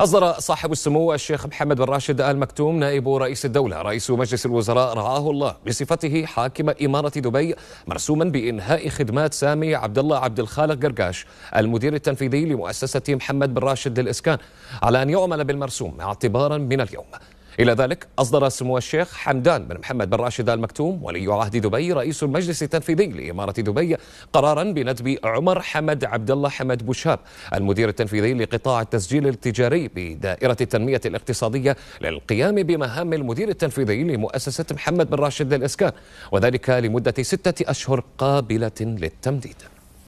أصدر صاحب السمو الشيخ محمد بن راشد آل مكتوم نائب رئيس الدولة رئيس مجلس الوزراء رعاه الله بصفته حاكم إمارة دبي مرسوما بإنهاء خدمات سامي عبد الله عبد الخالق قرقاش المدير التنفيذي لمؤسسة محمد بن راشد للإسكان على أن يعمل بالمرسوم اعتبارا من اليوم إلى ذلك أصدر سمو الشيخ حمدان بن محمد بن راشد آل مكتوم ولي عهد دبي رئيس المجلس التنفيذي لإمارة دبي قرارا بندب عمر حمد عبد الله حمد بوشاب المدير التنفيذي لقطاع التسجيل التجاري بدائرة التنمية الاقتصادية للقيام بمهام المدير التنفيذي لمؤسسة محمد بن راشد للإسكان وذلك لمدة ستة أشهر قابلة للتمديد